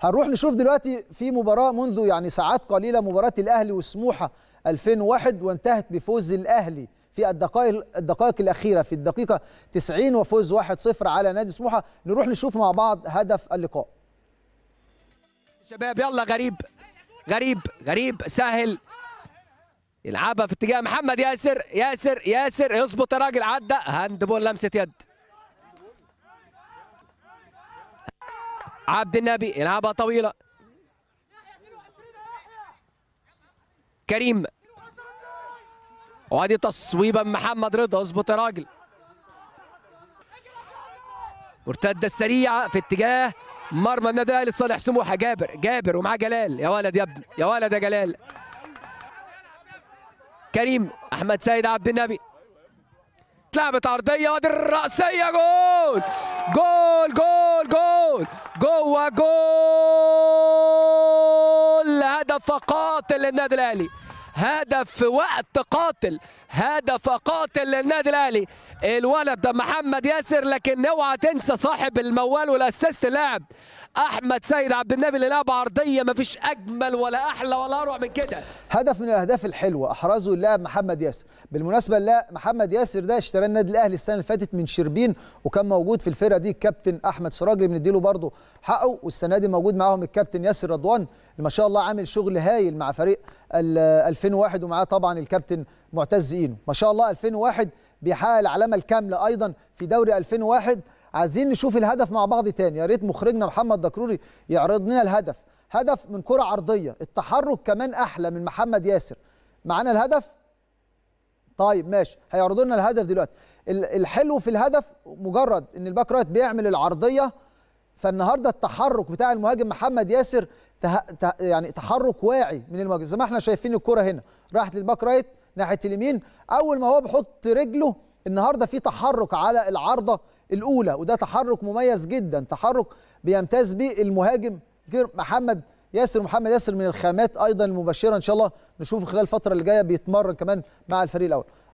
هنروح نشوف دلوقتي في مباراه منذ يعني ساعات قليله مباراه الاهلي وسموحه 2001 وانتهت بفوز الاهلي في الدقائق الدقائق الاخيره في الدقيقه 90 وفوز 1-0 على نادي سموحه نروح نشوف مع بعض هدف اللقاء شباب يلا غريب غريب غريب سهل يلعبها في اتجاه محمد ياسر ياسر ياسر يظبط يا راجل عدى هاند بول لمسه يد عبد النبي يلعبها طويلة كريم وادي تصويبة محمد رضا اظبط يا راجل مرتدة سريعة في اتجاه مرمى النادي الاهلي لصالح سموحة جابر جابر ومعاه جلال يا ولد يا ابني يا ولد يا جلال كريم احمد سيد عبد النبي اتلعبت عرضية وادي الرأسية جول جول جول وجول هدف قاتل للنادي الاهلي هدف في وقت قاتل هدف قاتل للنادي الاهلي الولد ده محمد ياسر لكن اوعى تنسى صاحب الموال والاسيست لاعب احمد سيد عبد النبي اللي لعب عرضيه مفيش اجمل ولا احلى ولا اروع من كده هدف من الاهداف الحلوه احرزه اللاعب محمد ياسر بالمناسبه اللاعب محمد ياسر ده اشتراه النادي الاهلي السنه اللي فاتت من شربين وكان موجود في الفرقه دي الكابتن احمد سراج اللي بنديله برضه حقه والسنه دي موجود معاهم الكابتن ياسر رضوان ما شاء الله عامل شغل هايل مع فريق 2001 ومعاه طبعا الكابتن معتز اينو ما شاء الله 2001 بيحقق العلامه الكامله ايضا في دوري 2001 عايزين نشوف الهدف مع بعض تاني يا ريت مخرجنا محمد دكروري يعرض لنا الهدف هدف من كره عرضيه التحرك كمان احلى من محمد ياسر معانا الهدف طيب ماشي هيعرضوا لنا الهدف دلوقتي الحلو في الهدف مجرد ان الباك رايت بيعمل العرضيه فالنهارده التحرك بتاع المهاجم محمد ياسر تح... تح... يعني تحرك واعي من المهاجم زي ما احنا شايفين الكره هنا راحت للباك رايت ناحيه اليمين اول ما هو بيحط رجله النهارده في تحرك على العارضه الاولى وده تحرك مميز جدا تحرك بيمتاز به المهاجم محمد ياسر محمد ياسر من الخامات ايضا المبشره ان شاء الله نشوفه خلال الفتره اللي جايه بيتمرن كمان مع الفريق الاول